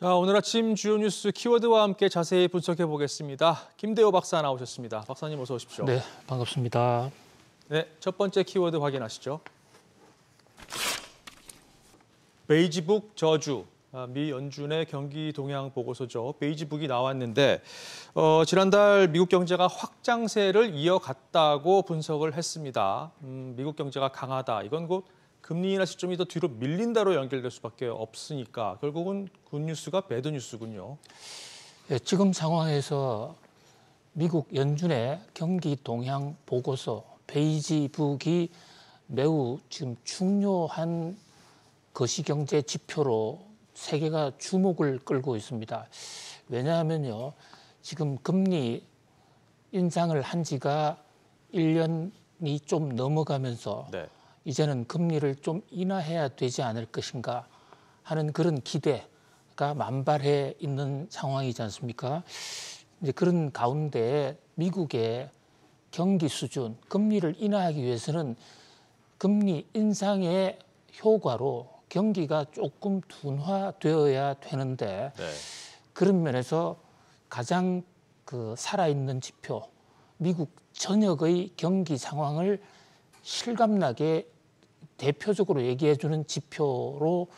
자, 오늘 아침 주요 뉴스 키워드와 함께 자세히 분석해 보겠습니다. 김대호 박사 나오셨습니다. 박사님 어서 오십시오. 네, 반갑습니다. 네, 첫 번째 키워드 확인하시죠. 베이지북 저주. 아, 미 연준의 경기 동향 보고서죠. 베이지북이 나왔는데 어, 지난달 미국 경제가 확장세를 이어갔다고 분석을 했습니다. 음, 미국 경제가 강하다. 이건 곧 금리 인하 시점이 더 뒤로 밀린다로 연결될 수밖에 없으니까 결국은 굿뉴스가 배드뉴스군요. 예, 지금 상황에서 미국 연준의 경기 동향 보고서 베이지북이 매우 지금 중요한 거시경제 지표로 세계가 주목을 끌고 있습니다. 왜냐하면요, 지금 금리 인상을 한 지가 1년이 좀 넘어가면서 네. 이제는 금리를 좀 인하해야 되지 않을 것인가 하는 그런 기대가 만발해 있는 상황이지 않습니까? 이제 그런 가운데 미국의 경기 수준, 금리를 인하하기 위해서는 금리 인상의 효과로 경기가 조금 둔화되어야 되는데 네. 그런 면에서 가장 그 살아있는 지표, 미국 전역의 경기 상황을 실감나게 대표적으로 얘기해 주는 지표로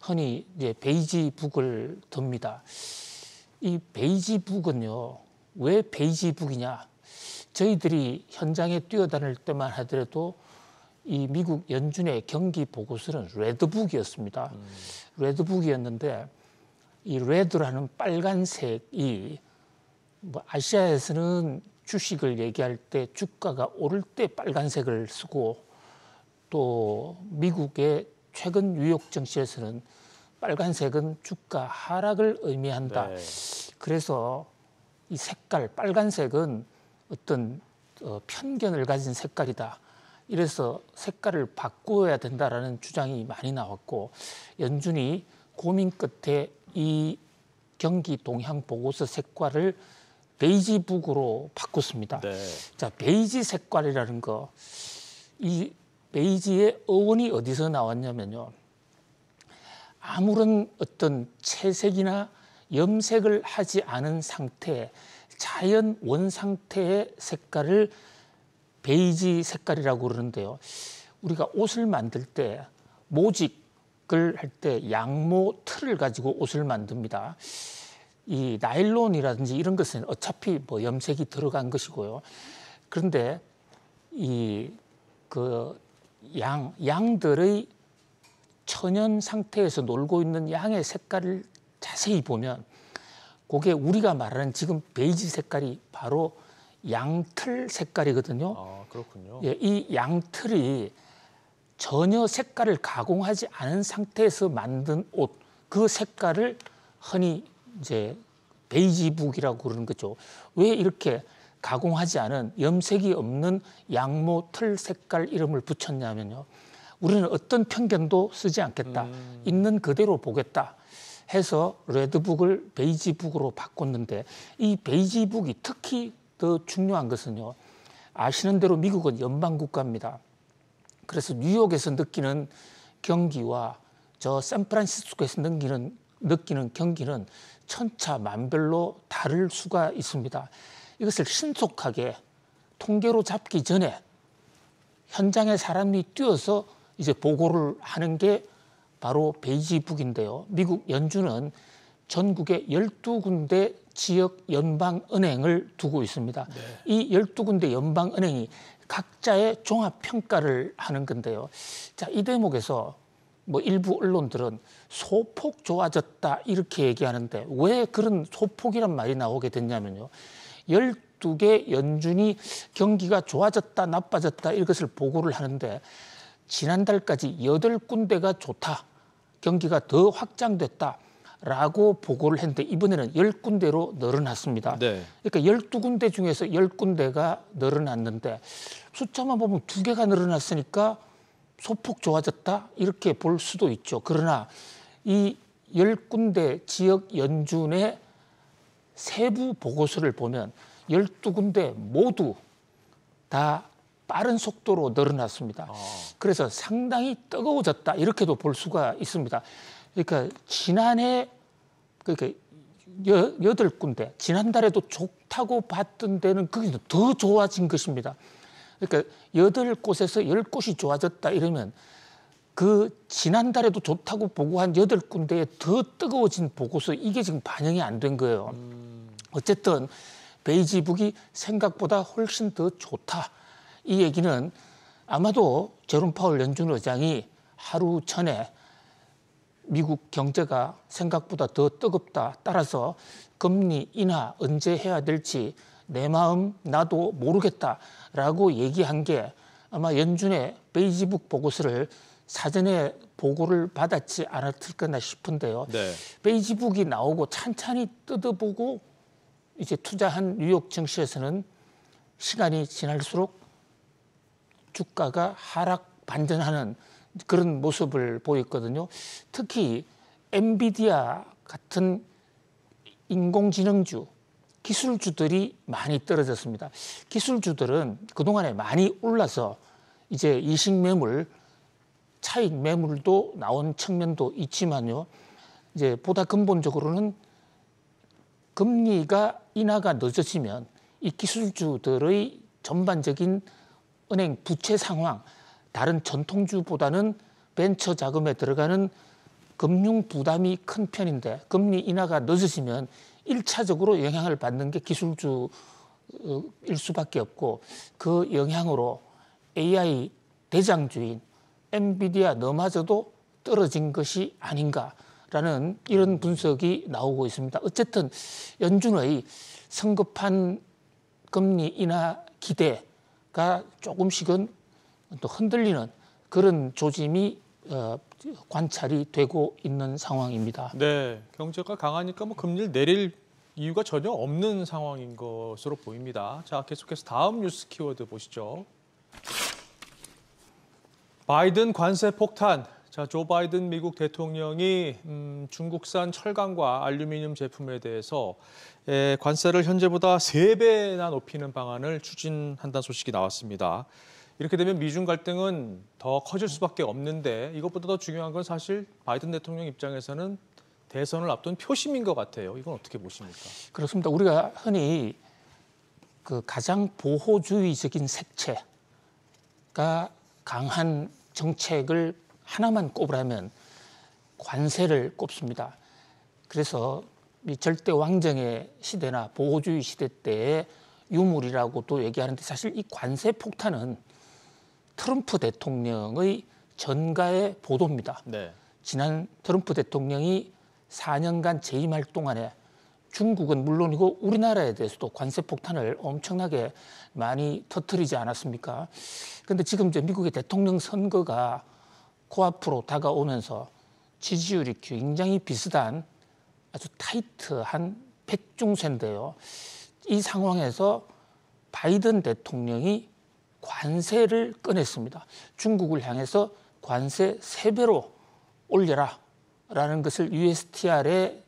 흔히 이제 베이지북을 듭니다. 이 베이지북은요. 왜 베이지북이냐? 저희들이 현장에 뛰어다닐 때만 하더라도 이 미국 연준의 경기 보고서는 레드북이었습니다. 음. 레드북이었는데 이 레드라는 빨간색이 뭐 아시아에서는 주식을 얘기할 때 주가가 오를 때 빨간색을 쓰고 또 미국의 최근 뉴욕 증시에서는 빨간색은 주가 하락을 의미한다. 네. 그래서 이 색깔 빨간색은 어떤 어, 편견을 가진 색깔이다. 이래서 색깔을 바꾸어야 된다라는 주장이 많이 나왔고 연준이 고민 끝에 이 경기 동향 보고서 색깔을 베이지북으로 바꿨습니다. 네. 자, 베이지 색깔이라는 거이 베이지의 어원이 어디서 나왔냐면요. 아무런 어떤 채색이나 염색을 하지 않은 상태, 자연 원 상태의 색깔을 베이지 색깔이라고 그러는데요. 우리가 옷을 만들 때 모직을 할 때 양모 틀을 가지고 옷을 만듭니다. 이 나일론이라든지 이런 것은 어차피 뭐 염색이 들어간 것이고요. 그런데 이그 양, 양들의 천연 상태에서 놀고 있는 양의 색깔을 자세히 보면 그게 우리가 말하는 지금 베이지 색깔이 바로 양틀 색깔이거든요. 아, 그렇군요. 예, 이 양틀이 전혀 색깔을 가공하지 않은 상태에서 만든 옷, 그 색깔을 흔히 이제 베이지북이라고 그러는 거죠. 왜 이렇게 가공하지 않은 염색이 없는 양모 틀 색깔 이름을 붙였냐면요. 우리는 어떤 편견도 쓰지 않겠다. 음. 있는 그대로 보겠다. 해서 레드북을 베이지북으로 바꿨는데 이 베이지북이 특히 더 중요한 것은요. 아시는 대로 미국은 연방국가입니다. 그래서 뉴욕에서 느끼는 경기와 저 샌프란시스코에서 느끼는, 느끼는 경기는 천차만별로 다를 수가 있습니다. 이것을 신속하게 통계로 잡기 전에 현장에 사람이 뛰어서 이제 보고를 하는 게 바로 베이지북인데요. 미국 연준은 전국에 12군데 지역 연방은행을 두고 있습니다. 네. 이 12군데 연방은행이 각자의 종합평가를 하는 건데요. 자, 이 대목에서 뭐 일부 언론들은 소폭 좋아졌다 이렇게 얘기하는데 왜 그런 소폭이란 말이 나오게 됐냐면요. 1 2개 연준이 경기가 좋아졌다 나빠졌다 이것을 보고를 하는데 지난달까지 8 군데가 좋다. 경기가 더 확장됐다. 라고 보고를 했는데 이번에는 1 0군데로 늘어났습니다. 네. 그러니까 1 2 군데 중에서 1 0군데가 늘어났는데 숫자만 보면 2개가 늘어났으니까 소폭 좋아졌다 이렇게 볼 수도 있죠. 그러나 이1 0군데 지역 연준의 세부 보고서를 보면 1 2 군데 모두 다 빠른 속도로 늘어났습니다. 아. 그래서 상당히 뜨거워졌다 이렇게도 볼 수가 있습니다. 그러니까 지난해 그니까 여, 여덟 군데 지난달에도 좋다고 봤던 데는 거기서 더 좋아진 것입니다. 그러니까 여덟 곳에서 열 곳이 좋아졌다 이러면 그 지난달에도 좋다고 보고한 여덟 군데에 더 뜨거워진 보고서 이게 지금 반영이 안 된 거예요. 음. 어쨌든 베이지북이 생각보다 훨씬 더 좋다. 이 얘기는 아마도 제롬 파월 연준 의장이 하루 전에 미국 경제가 생각보다 더 뜨겁다. 따라서 금리 인하 언제 해야 될지 내 마음 나도 모르겠다라고 얘기한 게 아마 연준의 베이지북 보고서를 사전에 보고를 받았지 않았을 거나 싶은데요. 네. 페이지북이 나오고 찬찬히 뜯어보고 이제 투자한 뉴욕 증시에서는 시간이 지날수록 주가가 하락 반전하는 그런 모습을 보였거든요. 특히 엔비디아 같은 인공지능주 기술주들이 많이 떨어졌습니다. 기술주들은 그동안에 많이 올라서 이제 이식 매물 차익 매물도 나온 측면도 있지만요. 이제 보다 근본적으로는 금리가 인하가 늦어지면 이 기술주들의 전반적인 은행 부채 상황, 다른 전통주보다는 벤처 자금에 들어가는 금융 부담이 큰 편인데 금리 인하가 늦어지면 일차적으로 영향을 받는 게 기술주일 어, 수밖에 없고 그 영향으로 AI 대장주인 엔비디아 너마저도 떨어진 것이 아닌가라는 이런 분석이 나오고 있습니다. 어쨌든 연준의 성급한 금리 인하 기대가 조금씩은 또 흔들리는 그런 조짐이 어, 관찰이 되고 있는 상황입니다. 네, 경제가 강하니까 뭐 금리를 내릴 이유가 전혀 없는 상황인 것으로 보입니다. 자, 계속해서 다음 뉴스 키워드 보시죠. 바이든 관세 폭탄. 자, 조 바이든 미국 대통령이 음, 중국산 철강과 알루미늄 제품에 대해서 예, 관세를 현재보다 3배나 높이는 방안을 추진한다는 소식이 나왔습니다. 이렇게 되면 미중 갈등은 더 커질 수밖에 없는데 이것보다 더 중요한 건 사실 바이든 대통령 입장에서는 대선을 앞둔 표심인 것 같아요. 이건 어떻게 보십니까? 그렇습니다. 우리가 흔히 그 가장 보호주의적인 색채가 강한 정책을 하나만 꼽으라면 관세를 꼽습니다. 그래서 이 절대 왕정의 시대나 보호주의 시대 때의 유물이라고도 얘기하는데 사실 이 관세 폭탄은 트럼프 대통령의 전가의 보도입니다. 네. 지난 트럼프 대통령이 4년간 재임할 동안에 중국은 물론이고 우리나라에 대해서도 관세 폭탄을 엄청나게 많이 터트리지 않았습니까? 그런데 지금 이제 미국의 대통령 선거가 코앞으로 다가오면서 지지율이 굉장히 비슷한 아주 타이트한 백중세인데요. 이 상황에서 바이든 대통령이 관세를 꺼냈습니다. 중국을 향해서 관세 세배로 올려라 라는 것을 USTR에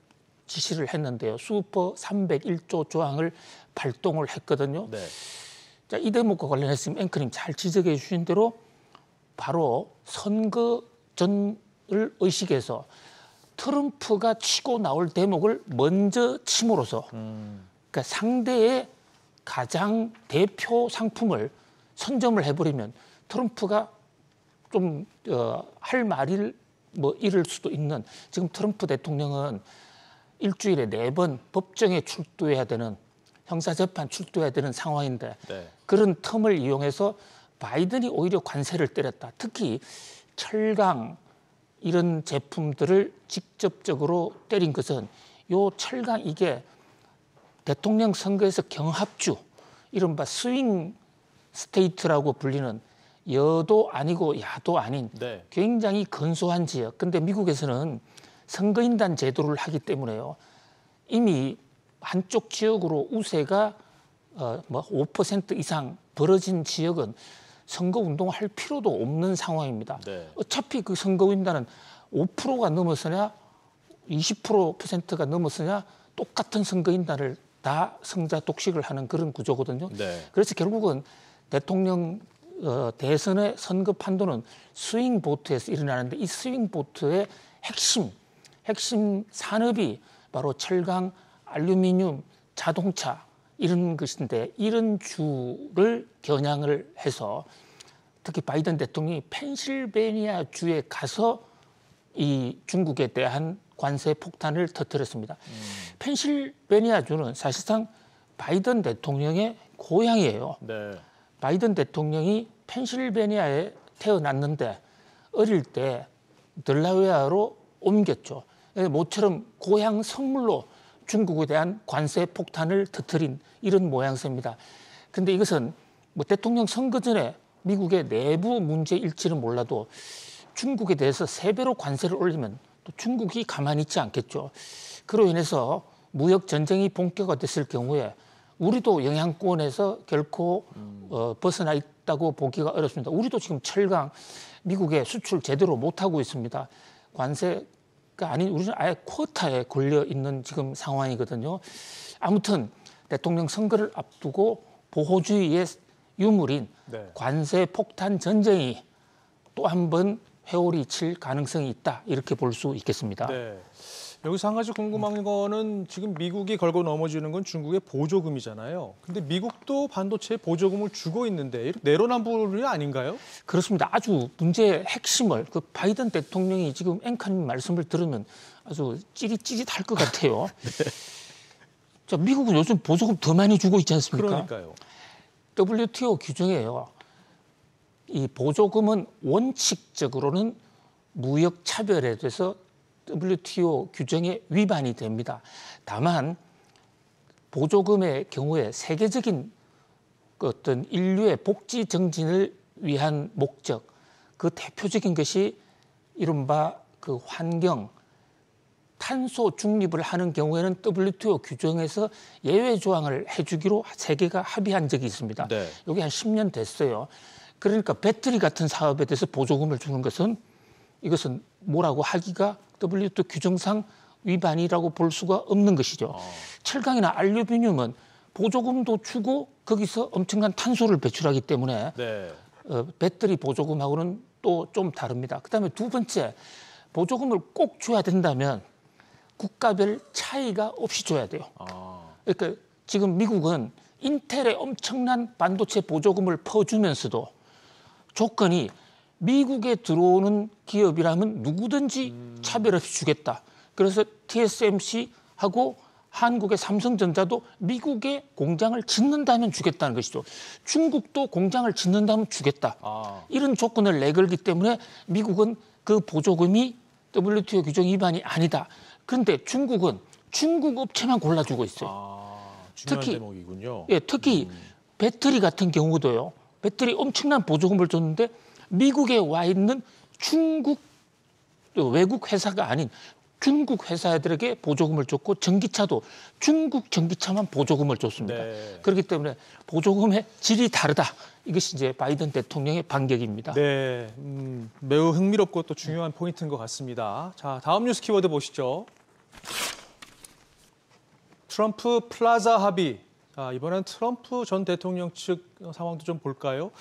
지시를 했는데요. 슈퍼 301조 조항을 발동을 했거든요. 네. 자, 이 대목과 관련해서 앵커님 잘 지적해 주신 대로 바로 선거 전을 의식해서 트럼프가 치고 나올 대목을 먼저 침으로써 그러니까 상대의 가장 대표 상품을 선점을 해버리면 트럼프가 좀할 어, 말을 뭐 잃을 수도 있는 지금 트럼프 대통령은 일주일에 네 번 법정에 출두해야 되는 형사재판 출두해야 되는 상황인데 네. 그런 틈을 이용해서 바이든이 오히려 관세를 때렸다. 특히 철강 이런 제품들을 직접적으로 때린 것은 요 철강 이게 대통령 선거에서 경합주 이른바 스윙 스테이트라고 불리는 여도 아니고 야도 아닌 네. 굉장히 건소한 지역. 근데 미국에서는 선거인단 제도를 하기 때문에요. 이미 한쪽 지역으로 우세가 어, 뭐5% 이상 벌어진 지역은 선거 운동을 할 필요도 없는 상황입니다. 네. 어차피 그 선거인단은 5%가 넘어서냐 20%가 넘어서냐 똑같은 선거인단을 다 성자 독식을 하는 그런 구조거든요. 네. 그래서 결국은 대통령 어, 대선의 선거 판도는 스윙 보트에서 일어나는데 이 스윙 보트의 핵심 핵심 산업이 바로 철강, 알루미늄, 자동차 이런 것인데 이런 주를 겨냥을 해서 특히 바이든 대통령이 펜실베니아 주에 가서 이 중국에 대한 관세 폭탄을 터뜨렸습니다. 음. 펜실베니아 주는 사실상 바이든 대통령의 고향이에요. 네. 바이든 대통령이 펜실베니아에 태어났는데 어릴 때 델라웨어로 옮겼죠. 예, 모처럼 고향 선물로 중국에 대한 관세 폭탄을 터트린 이런 모양새입니다. 근데 이것은 뭐 대통령 선거 전에 미국의 내부 문제 일지는 몰라도 중국에 대해서 세 배로 관세를 올리면 또 중국이 가만히 있지 않겠죠. 그로 인해서 무역 전쟁이 본격화됐을 경우에 우리도 영향권에서 결코 음. 어, 벗어나 있다고 보기가 어렵습니다. 우리도 지금 철강 미국에 수출 제대로 못 하고 있습니다. 관세 그러니까 아니 우리는 아예 쿼터에 걸려 있는 지금 상황이거든요. 아무튼 대통령 선거를 앞두고 보호주의의 유물인 네. 관세 폭탄 전쟁이 또 한 번 회오리 칠 가능성이 있다 이렇게 볼 수 있겠습니다. 네. 여기서 한 가지 궁금한 거는 지금 미국이 걸고 넘어지는 건 중국의 보조금이잖아요. 근데 미국도 반도체 보조금을 주고 있는데 내로남불이 아닌가요? 그렇습니다. 아주 문제의 핵심을 그 바이든 대통령이 지금 앵커님 말씀을 들으면 아주 찌릿찌릿할 것 같아요. 네. 자, 미국은 요즘 보조금 더 많이 주고 있지 않습니까? 그러니까요. WTO 규정에요. 이 보조금은 원칙적으로는 무역 차별에 대해서 WTO 규정에 위반이 됩니다. 다만 보조금의 경우에 세계적인 그 어떤 인류의 복지 정진을 위한 목적 그 대표적인 것이 이른바 그 환경 탄소 중립을 하는 경우에는 WTO 규정에서 예외 조항을 해주기로 세계가 합의한 적이 있습니다. 네. 여기 한 10년 됐어요. 그러니까 배터리 같은 사업에 대해서 보조금을 주는 것은 이것은 뭐라고 하기가 WTO 규정상 위반이라고 볼 수가 없는 것이죠. 아. 어. 철강이나 알루미늄은 보조금도 주고 거기서 엄청난 탄소를 배출하기 때문에 네. 어, 배터리 보조금하고는 또 좀 다릅니다. 그다음에 두 번째 보조금을 꼭 줘야 된다면 국가별 차이가 없이 줘야 돼요. 아. 그러니까 지금 미국은 인텔에 엄청난 반도체 보조금을 퍼주면서도 조건이 미국에 들어오는 기업이라면 누구든지 차별 없이 주겠다. 그래서 TSMC하고 한국의 삼성전자도 미국에 공장을 짓는다면 주겠다는 것이죠. 중국도 공장을 짓는다면 주겠다. 아. 이런 조건을 내걸기 때문에 미국은 그 보조금이 WTO 규정 위반이 아니다. 그런데 중국은 중국 업체만 골라주고 있어요. 아, 특히 대목이군요. 예, 특히 음. 배터리 같은 경우도요. 배터리 엄청난 보조금을 줬는데 미국에 와 있는 중국 외국 회사가 아닌 중국 회사들에게 보조금을 줬고 전기차도 중국 전기차만 보조금을 줬습니다. 네. 그렇기 때문에 보조금의 질이 다르다. 이것이 이제 바이든 대통령의 반격입니다. 네, 음, 매우 흥미롭고 또 중요한 포인트인 것 같습니다. 자, 다음 뉴스 키워드 보시죠. 트럼프 플라자 합의 아, 이번엔 트럼프 전 대통령 측 상황도 좀 볼까요?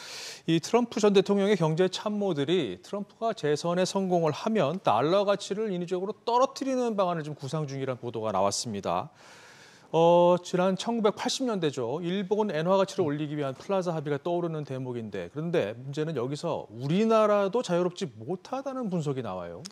이 트럼프 전 대통령의 경제 참모들이 트럼프가 재선에 성공을 하면 달러 가치를 인위적으로 떨어뜨리는 방안을 좀 구상 중이라는 보도가 나왔습니다. 어, 지난 1980년대죠. 일본 엔화 가치를 올리기 위한 플라자 합의가 떠오르는 대목인데 그런데 문제는 여기서 우리나라도 자유롭지 못하다는 분석이 나와요.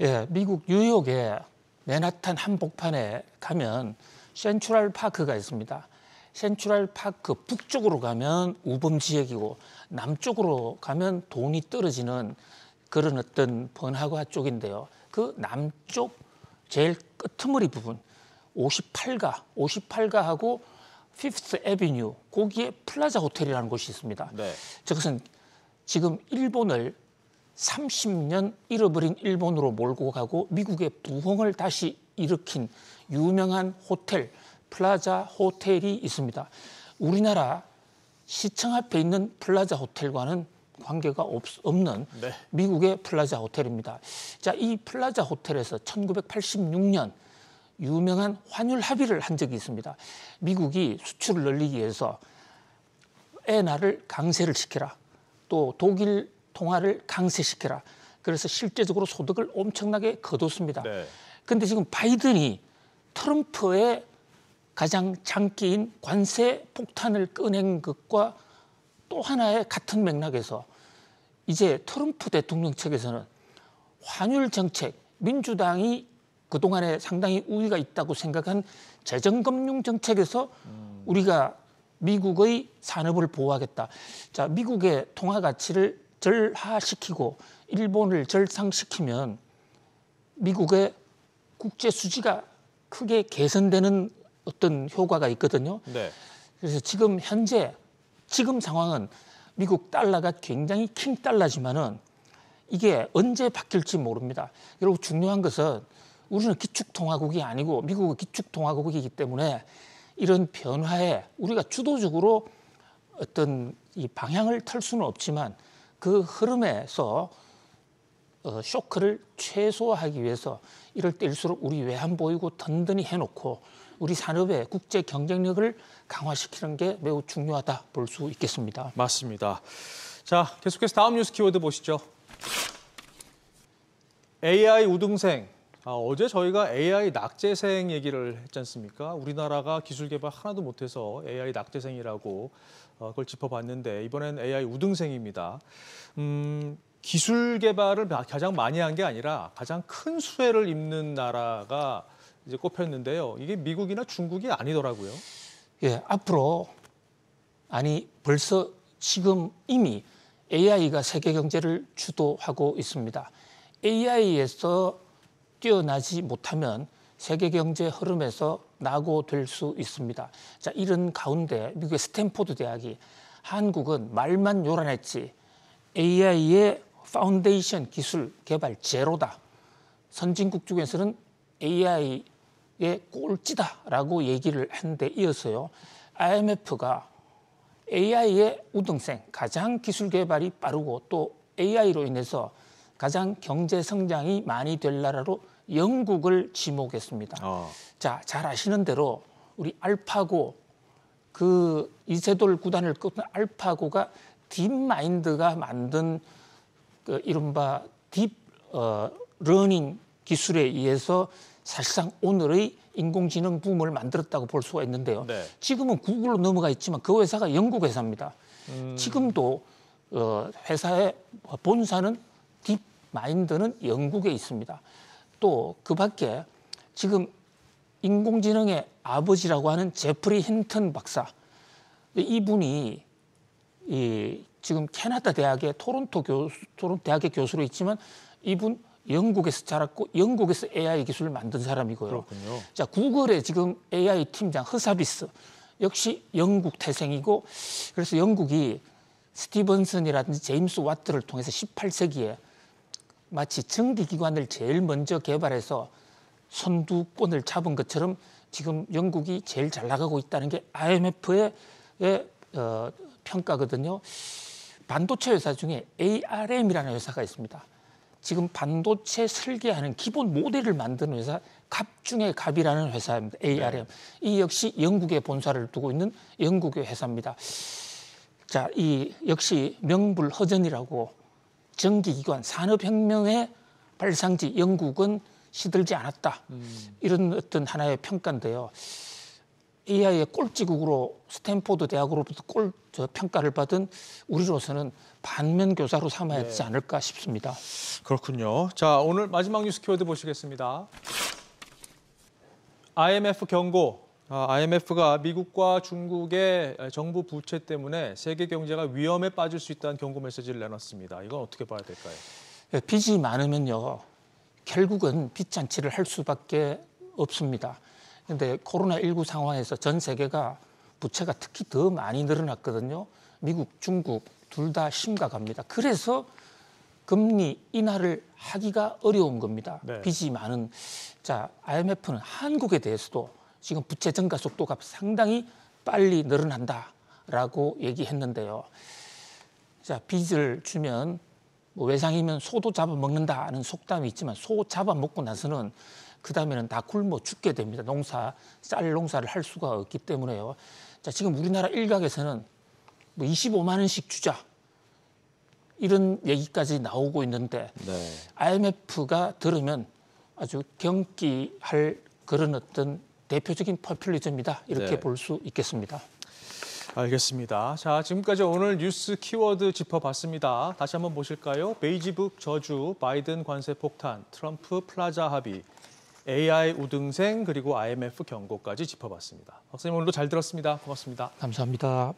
예, 미국 뉴욕의 맨하탄 한복판에 가면 센츄럴 파크가 있습니다. 센츄럴 파크 북쪽으로 가면 우범 지역이고 남쪽으로 가면 돈이 떨어지는 그런 어떤 번화가 쪽인데요. 그 남쪽 제일 끝머리 부분 58가 58가하고 피프스 에비뉴 거기에 플라자 호텔이라는 곳이 있습니다. 네. 저것은 지금 일본을 30년 잃어버린 일본으로 몰고 가고 미국의 부흥을 다시 일으킨 유명한 호텔 플라자 호텔이 있습니다. 우리나라 시청 앞에 있는 플라자 호텔과는 관계가 없, 는 네. 미국의 플라자 호텔입니다. 자, 이 플라자 호텔에서 1986년 유명한 환율 합의를 한 적이 있습니다. 미국이 수출을 늘리기 위해서 에나를 강세를 시켜라. 또 독일 통화를 강세시켜라. 그래서 실제적으로 소득을 엄청나게 거뒀습니다. 네. 근데 지금 바이든이 트럼프의 가장 장기인 관세 폭탄을 꺼낸 것과 또 하나의 같은 맥락에서 이제 트럼프 대통령 측에서는 환율 정책, 민주당이 그동안에 상당히 우위가 있다고 생각한 재정금융 정책에서 우리가 미국의 산업을 보호하겠다. 자, 미국의 통화 가치를 절하시키고 일본을 절상시키면 미국의 국제 수지가 크게 개선되는 어떤 효과가 있거든요. 네. 그래서 지금 현재 지금 상황은 미국 달러가 굉장히 킹 달러지만은 이게 언제 바뀔지 모릅니다. 그리고 중요한 것은 우리는 기축통화국이 아니고 미국은 기축통화국이기 때문에 이런 변화에 우리가 주도적으로 어떤 이 방향을 틀 수는 없지만 그 흐름에서 어, 쇼크를 최소화하기 위해서 이럴 때일수록 우리 외환 보이고 든든히 해놓고 우리 산업의 국제 경쟁력을 강화시키는 게 매우 중요하다 볼 수 있겠습니다. 맞습니다. 자, 계속해서 다음 뉴스 키워드 보시죠. AI 우등생. 아, 어제 저희가 AI 낙제생 얘기를 했지 않습니까? 우리나라가 기술 개발 하나도 못해서 AI 낙제생이라고 어, 그걸 짚어봤는데 이번엔 AI 우등생입니다. 음, 기술 개발을 가장 많이 한 게 아니라 가장 큰 수혜를 입는 나라가 이제 꼽혔는데요. 이게 미국이나 중국이 아니더라고요. 예, 앞으로 아니 벌써 지금 이미 AI가 세계 경제를 주도하고 있습니다. AI에서 뛰어나지 못하면 세계 경제 흐름에서 나고 될 수 있습니다. 자, 이런 가운데 미국의 스탠포드 대학이 한국은 말만 요란했지 AI의 파운데이션 기술 개발 제로다. 선진국 중에서는 AI의 꼴찌다라고 얘기를 했는데 이어서요. IMF가 AI의 우등생, 가장 기술 개발이 빠르고 또 AI로 인해서 가장 경제 성장이 많이 될 나라로 영국을 지목했습니다. 어. 자, 잘 아시는 대로 우리 알파고 그 이세돌 구단을 꺾은 알파고가 딥마인드가 만든 그 이른바 딥 어, 러닝 기술에 의해서 사실상 오늘의 인공지능 붐을 만들었다고 볼 수가 있는데요. 네. 지금은 구글로 넘어가 있지만 그 회사가 영국 회사입니다. 음... 지금도 어, 회사의 본사는 딥마인드는 영국에 있습니다. 또 그 밖에 지금 인공지능의 아버지라고 하는 제프리 힌튼 박사 이분이 이 지금 캐나다 대학의 토론토 교수, 토론 대학의 교수로 있지만 이분 영국에서 자랐고 영국에서 AI 기술을 만든 사람이고요. 그렇군요. 자 구글의 지금 AI 팀장 허사비스 역시 영국 태생이고 그래서 영국이 스티븐슨이라든지 제임스 와트를 통해서 18세기에 마치 전기기관을 제일 먼저 개발해서 선두권을 잡은 것처럼 지금 영국이 제일 잘 나가고 있다는 게 IMF의 예, 어, 평가거든요. 반도체 회사 중에 ARM이라는 회사가 있습니다. 지금 반도체 설계하는 기본 모델을 만드는 회사 갑중의 갑이라는 회사입니다. ARM. 네. 이 역시 영국에 본사를 두고 있는 영국의 회사입니다. 자, 이 역시 명불허전이라고 전기기관 산업혁명의 발상지 영국은 시들지 않았다. 음. 이런 어떤 하나의 평가인데요. AI의 꼴찌국으로 스탠포드 대학으로부터 꼴 저 평가를 받은 우리로서는 반면 교사로 삼아야 되지 네. 않을까 싶습니다. 그렇군요. 자, 오늘 마지막 뉴스 키워드 보시겠습니다. IMF 경고. 아, IMF가 미국과 중국의 정부 부채 때문에 세계 경제가 위험에 빠질 수 있다는 경고 메시지를 내놨습니다. 이건 어떻게 봐야 될까요? 예, 빚이 많으면요. 결국은 빚잔치를 할 수밖에 없습니다. 그런데 코로나19 상황에서 전 세계가 부채가 특히 더 많이 늘어났거든요. 미국, 중국 둘 다 심각합니다. 그래서 금리 인하를 하기가 어려운 겁니다. 네. 빚이 많은 자 IMF는 한국에 대해서도 지금 부채 증가 속도가 상당히 빨리 늘어난다라고 얘기했는데요. 자 빚을 주면 뭐 외상이면 소도 잡아먹는다는 속담이 있지만 소 잡아먹고 나서는 그 다음에는 다 굶어 죽게 됩니다. 농사, 쌀 농사를 할 수가 없기 때문에요. 자, 지금 우리나라 일각에서는 뭐 25만 원씩 주자. 이런 얘기까지 나오고 있는데 네. IMF가 들으면 아주 경기할 그런 어떤 대표적인 퍼퓰리즘이다. 이렇게 네. 볼수 있겠습니다. 알겠습니다. 자, 지금까지 오늘 뉴스 키워드 짚어봤습니다. 다시 한번 보실까요? 베이지북 저주, 바이든 관세 폭탄, 트럼프 플라자 합의, AI 우등생, 그리고 IMF 경고까지 짚어봤습니다. 박사님 오늘도 잘 들었습니다. 고맙습니다. 감사합니다.